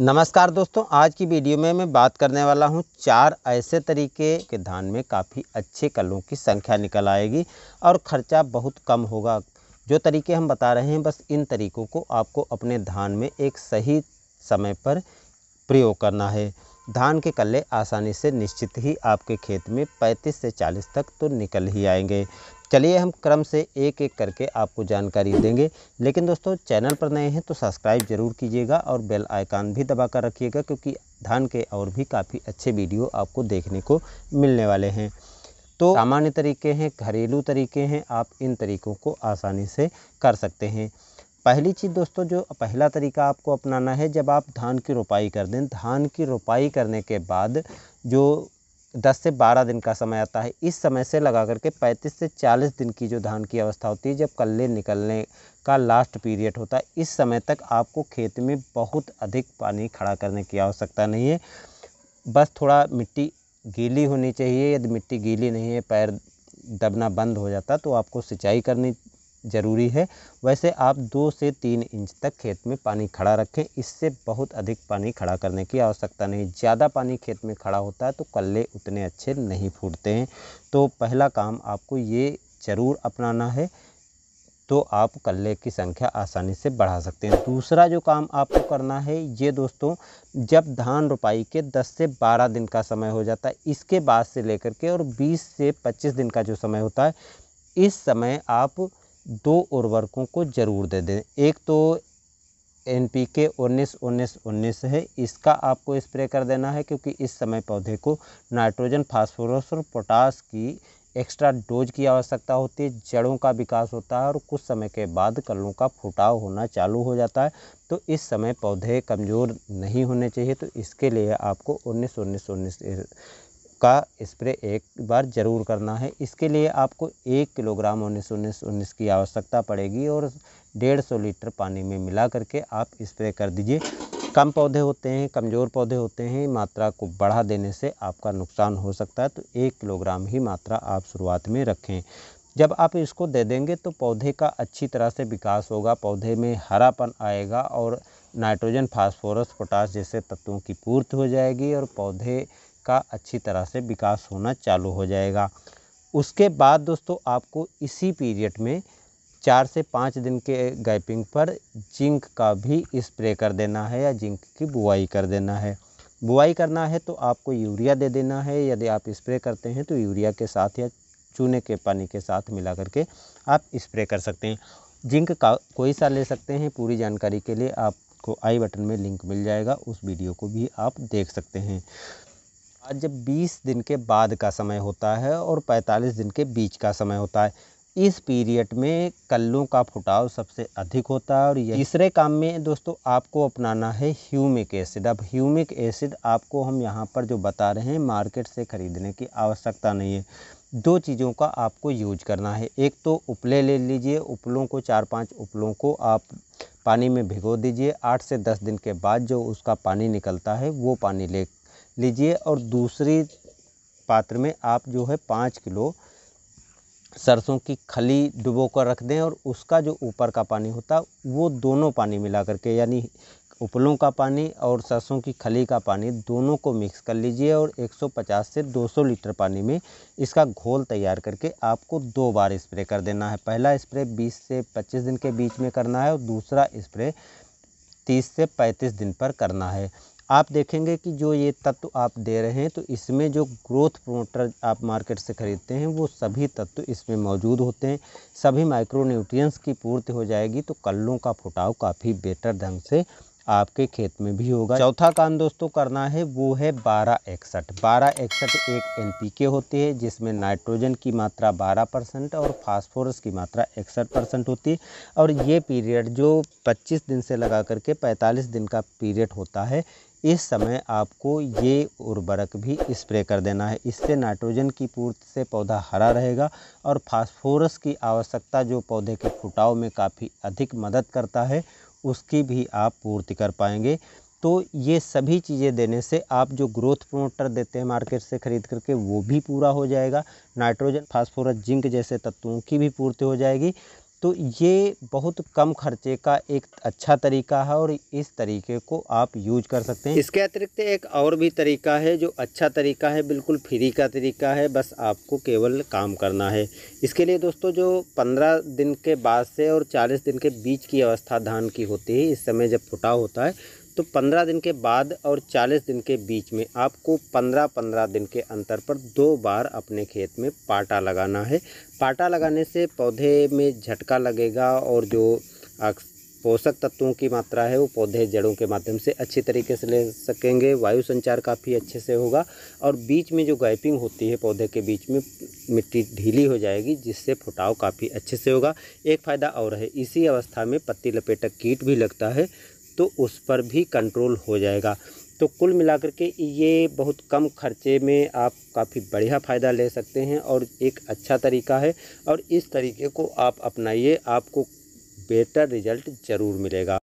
नमस्कार दोस्तों आज की वीडियो में मैं बात करने वाला हूं चार ऐसे तरीके के धान में काफ़ी अच्छे कलों की संख्या निकल आएगी और ख़र्चा बहुत कम होगा जो तरीके हम बता रहे हैं बस इन तरीकों को आपको अपने धान में एक सही समय पर प्रयोग करना है धान के कल्ले आसानी से निश्चित ही आपके खेत में 35 से 40 तक तो निकल ही आएंगे चलिए हम क्रम से एक एक करके आपको जानकारी देंगे लेकिन दोस्तों चैनल पर नए हैं तो सब्सक्राइब ज़रूर कीजिएगा और बेल आइकान भी दबा कर रखिएगा क्योंकि धान के और भी काफ़ी अच्छे वीडियो आपको देखने को मिलने वाले हैं तो सामान्य तरीके हैं घरेलू तरीके हैं आप इन तरीकों को आसानी से कर सकते हैं पहली चीज़ दोस्तों जो पहला तरीका आपको अपनाना है जब आप धान की रोपाई कर दें धान की रोपाई करने के बाद जो 10 से 12 दिन का समय आता है इस समय से लगा करके 35 से 40 दिन की जो धान की अवस्था होती है जब कल्ले निकलने का लास्ट पीरियड होता है इस समय तक आपको खेत में बहुत अधिक पानी खड़ा करने की आवश्यकता नहीं है बस थोड़ा मिट्टी गीली होनी चाहिए यदि मिट्टी गीली नहीं है पैर दबना बंद हो जाता तो आपको सिंचाई करनी ज़रूरी है वैसे आप दो से तीन इंच तक खेत में पानी खड़ा रखें इससे बहुत अधिक पानी खड़ा करने की आवश्यकता नहीं ज़्यादा पानी खेत में खड़ा होता है तो कल्ले उतने अच्छे नहीं फूटते हैं तो पहला काम आपको ये ज़रूर अपनाना है तो आप कल्ले की संख्या आसानी से बढ़ा सकते हैं दूसरा जो काम आपको करना है ये दोस्तों जब धान रोपाई के 10 से 12 दिन का समय हो जाता है इसके बाद से लेकर के और 20 से 25 दिन का जो समय होता है इस समय आप दो उर्वरकों को ज़रूर दे दें एक तो एन पी के उन्नीस उन्नीस उन्नीस है इसका आपको स्प्रे कर देना है क्योंकि इस समय पौधे को नाइट्रोजन फास्फोरस और पोटास की एक्स्ट्रा डोज की आवश्यकता होती है जड़ों का विकास होता है और कुछ समय के बाद कलों का फुटाव होना चालू हो जाता है तो इस समय पौधे कमज़ोर नहीं होने चाहिए तो इसके लिए आपको उन्नीस उन्नीस उन्नीस का स्प्रे एक बार ज़रूर करना है इसके लिए आपको एक किलोग्राम उन्नीस उन्नीस उन्नीस की आवश्यकता पड़ेगी और डेढ़ सौ लीटर पानी में मिला करके आप स्प्रे कर दीजिए कम पौधे होते हैं कमज़ोर पौधे होते हैं मात्रा को बढ़ा देने से आपका नुकसान हो सकता है तो एक किलोग्राम ही मात्रा आप शुरुआत में रखें जब आप इसको दे देंगे तो पौधे का अच्छी तरह से विकास होगा पौधे में हरापन आएगा और नाइट्रोजन फास्फोरस पोटास जैसे तत्वों की पूर्ति हो जाएगी और पौधे का अच्छी तरह से विकास होना चालू हो जाएगा उसके बाद दोस्तों आपको इसी पीरियड में चार से पाँच दिन के गैपिंग पर जिंक का भी स्प्रे कर देना है या जिंक की बुआई कर देना है बुआई करना है तो आपको यूरिया दे देना है यदि आप स्प्रे करते हैं तो यूरिया के साथ या चूने के पानी के साथ मिला करके आप स्प्रे कर सकते हैं जिंक का कोई सा ले सकते हैं पूरी जानकारी के लिए आपको आई बटन में लिंक मिल जाएगा उस वीडियो को भी आप देख सकते हैं आज जब 20 दिन के बाद का समय होता है और 45 दिन के बीच का समय होता है इस पीरियड में कल्लों का फुटाव सबसे अधिक होता है और ये तीसरे काम में दोस्तों आपको अपनाना है ह्यूमिक एसिड अब ह्यूमिक एसिड आपको हम यहाँ पर जो बता रहे हैं मार्केट से ख़रीदने की आवश्यकता नहीं है दो चीज़ों का आपको यूज करना है एक तो उपले ले लीजिए उपलों को चार पांच उपलों को आप पानी में भिगो दीजिए आठ से दस दिन के बाद जो उसका पानी निकलता है वो पानी ले लीजिए और दूसरी पात्र में आप जो है पाँच किलो सरसों की खली डुबो कर रख दें और उसका जो ऊपर का पानी होता वो दोनों पानी मिला करके यानी उपलों का पानी और सरसों की खली का पानी दोनों को मिक्स कर लीजिए और 150 से 200 लीटर पानी में इसका घोल तैयार करके आपको दो बार स्प्रे कर देना है पहला स्प्रे 20 से 25 दिन के बीच में करना है और दूसरा स्प्रे 30 से 35 दिन पर करना है आप देखेंगे कि जो ये तत्व आप दे रहे हैं तो इसमें जो ग्रोथ प्रोमोटर आप मार्केट से ख़रीदते हैं वो सभी तत्व इसमें मौजूद होते हैं सभी माइक्रोन्यूट्रियस की पूर्ति हो जाएगी तो कल्लों का फुटाव काफ़ी बेहतर ढंग से आपके खेत में भी होगा चौथा काम दोस्तों करना है वो है बारह एकसठ बारह एकसठ एक एन होते हैं जिसमें नाइट्रोजन की मात्रा बारह परसेंट और फास्फोरस की मात्रा इकसठ परसेंट होती है और ये पीरियड जो पच्चीस दिन से लगा करके पैंतालीस दिन का पीरियड होता है इस समय आपको ये उर्वरक भी स्प्रे कर देना है इससे नाइट्रोजन की पूर्ति से पौधा हरा रहेगा और फास्फोरस की आवश्यकता जो पौधे के फुटाव में काफ़ी अधिक मदद करता है उसकी भी आप पूर्ति कर पाएंगे तो ये सभी चीज़ें देने से आप जो ग्रोथ प्रोमोटर देते हैं मार्केट से ख़रीद करके वो भी पूरा हो जाएगा नाइट्रोजन फास्फोरस जिंक जैसे तत्वों की भी पूर्ति हो जाएगी तो ये बहुत कम खर्चे का एक अच्छा तरीका है और इस तरीके को आप यूज कर सकते हैं इसके अतिरिक्त एक और भी तरीका है जो अच्छा तरीका है बिल्कुल फ्री का तरीका है बस आपको केवल काम करना है इसके लिए दोस्तों जो पंद्रह दिन के बाद से और चालीस दिन के बीच की अवस्था धान की होती है इस समय जब फुटा होता है तो पंद्रह दिन के बाद और चालीस दिन के बीच में आपको पंद्रह पंद्रह दिन के अंतर पर दो बार अपने खेत में पाटा लगाना है पाटा लगाने से पौधे में झटका लगेगा और जो पोषक तत्वों की मात्रा है वो पौधे जड़ों के माध्यम से अच्छी तरीके से ले सकेंगे वायु संचार काफ़ी अच्छे से होगा और बीच में जो गैपिंग होती है पौधे के बीच में मिट्टी ढीली हो जाएगी जिससे फुटाव काफ़ी अच्छे से होगा एक फ़ायदा और है इसी अवस्था में पत्ती लपेटक कीट भी लगता है तो उस पर भी कंट्रोल हो जाएगा तो कुल मिलाकर के ये बहुत कम खर्चे में आप काफ़ी बढ़िया फ़ायदा ले सकते हैं और एक अच्छा तरीका है और इस तरीके को आप अपनाइए आपको बेटर रिजल्ट ज़रूर मिलेगा